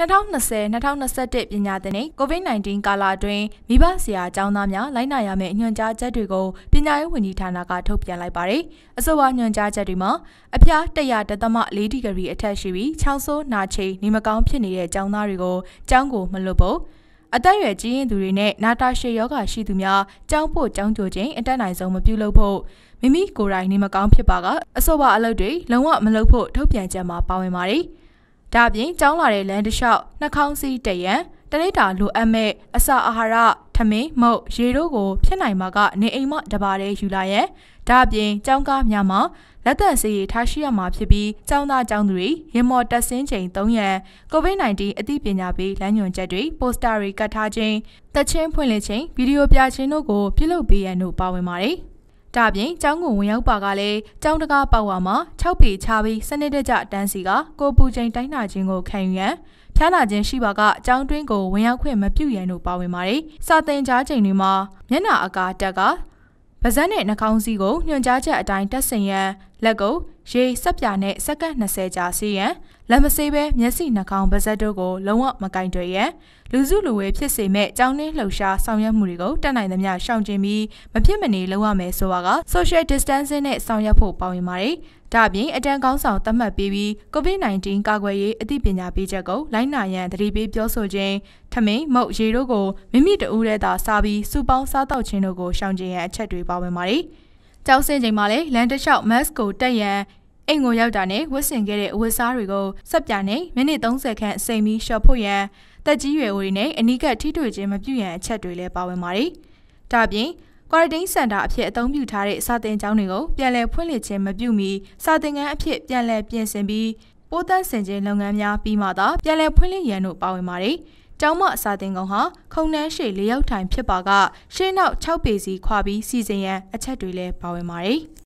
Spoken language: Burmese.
2020-2021ပညာသင်နှင့် COVID-19 ကာလအတွင်းမိဘဆရာအကြောင်းသားများလိုက်နာရမယ့်ညွှန်ကြားချက်တွေကိုပညာရေးဝန်ကြီးဌာနကထုတ်ပြန်လိုက်ပါတယ်။အဆိုပါညွှန်ကြားချက်တွေမှာအဖျား100.4ဒီဂရီအထက်ရှိပြီးချောင်းဆိုးနာချိန်နေမကောင်းဖြစ်နေတဲ့အကြောင်းသားတွေကိုကျောင်းကိုမလွတ်ဖို့အသက်အရွယ်ကြီးရင်သူတွေနဲ့နာတာရှည်ယောဂရှိသူများကြောင်းဖို့ကြောင်းကြိုခြင်းအတက်နိုင်ဆုံးမပြုလုပ်ဖို့မိမိကိုယ်တိုင်နေမကောင်းဖြစ်ပါကအဆိုပါအလုပ်တွေလုံးဝမလုပ်ဖို့ထုတ်ပြန်ချက်မှာပါဝင်ပါတယ်။ဒါပြင်ကြောင်းလာတဲ့လမ်းတစ်လျှောက်နှာခေါင်းစည်းတရံတရိတာလိုအပ်မဲ့အစာအာဟာရထမင်းမုတ်ရေတို့ကိုဖြစ်နိုင်မှာကနေအိမ်မှတပါးတည်းယူလာရဲ့ဒါအပြင်ကျောင်းကားများမှာလက်သက်ဆေးရထားရှိရမှာဖြစ်ပြီးကျောင်းသားကျောင်းသူတွေရင်မော်တက်ဆင်းချိန်၃ရက် COVID-19 အသိပညာပေးလမ်းညွှန်ချက်တွေပိုစတာတွေကတ်ထားခြင်းတချင်းဖွင့်လှစ်ခြင်းဗီဒီယိုပြခြင်းတို့ကိုပြုလုပ်ပေးရန်တို့ပါဝင်ပါတယ်။ဒါပြင်ကျောင်းကိုဝင်ရောက်ပါကလည်းကျောင်းတကားပေါက်ဝါမှာ6ဖေချပြီးစနစ်တကျတန်းစီကကိုပူချိန်တိုင်းနာခြင်းကိုခံယူရန်ဖျားနာခြင်းရှိပါကကျောင်းတွင်းကိုဝင်ရောက်ခွင့်မပြုရန်တို့ပါဝင်ပါတယ်။စာသင်ကြားချိန်တွေမှာမျက်နှာအကာတက်ကပါဇက်နဲ့နှာခေါင်းစည်းကိုညွှန်ကြားချက်အတိုင်းတက်ဆင်ရန်လက်ကုပ်ရေစက်ပြာနဲ့စက္ကန့်20ကြာစီးရန်လက်မစေးပဲမျက်စိနှာခေါင်းပါးစပ်တို့ကိုလုံးဝမကင်တွေရန်လူစုလူဝေးဖြစ်စေမဲ့ကြောင်းနှင်းလှုပ်ရှားဆောင်ရွက်မှုတွေကိုတတ်နိုင်သမျှရှောင်ကျဉ်ပြီးမဖြစ်မနေလုပ်ရမယ်ဆိုတာက social distancing နဲ့ဆောင်ရွက်ဖို့ပါဝင်ပါတယ်။ဒါ့အပြင်အတန်ကောင်းဆောင်သတ်မှတ်ပြီး COVID-19 ကာကွယ်ရေးအသိပညာပေးချက်ကိုလိုင်းနာရန်သတိပေးပြောဆိုခြင်းထမိန်မုတ်ရေတို့ကိုမိမိတအူးတဲ့သာစားပြီးစူပေါင်းစားတောက်ခြင်းတို့ကိုရှောင်ကျဉ်ရန်အချက်တွေပါဝင်ပါတယ်။ကြောက်စင်းချိန်မှာလည်းလမ်းတစ်လျှောက် mask ကိုတက်ရန်အိမ်ကိုရောက်တာနဲ့ဝတ်ဆင်ခဲ့တဲ့အဝတ်အစားတွေကိုစက်ပြာနဲ့မိနစ်30ခန့်စိမ်ပြီးရှော့ဖို့ရန်တက်ကြီးရွယ်ဦးတွေနဲ့အနီးကပ်ထိတွေ့ခြင်းမပြုရန်အချက်တွေလည်းပါဝင်ပါတယ်။ဒါပြင် quarantine center အဖြစ်အသုံးပြုထားတဲ့စာသင်ကျောင်းတွေကိုပြန်လည်ဖွင့်လှစ်ခြင်းမပြုမီစာသင်ခန်းအဖြစ်ပြန်လည်ပြင်ဆင်ပြီးပိုးသန့်စင်ခြင်းလုပ်ငန်းများပြီးမှသာပြန်လည်ဖွင့်လှစ်ရန်တို့ပါဝင်ပါတယ်။ကျောင်းမအစာတင်ကောင်ဟာခုံနှန်းရှေ့၄ရောက်ထိုင်ဖြစ်ပါကရှေ့နောက်6ပေစီခွာပြီးစီစဉ်ရန်အချက်တွေလည်းပါဝင်ပါတယ်။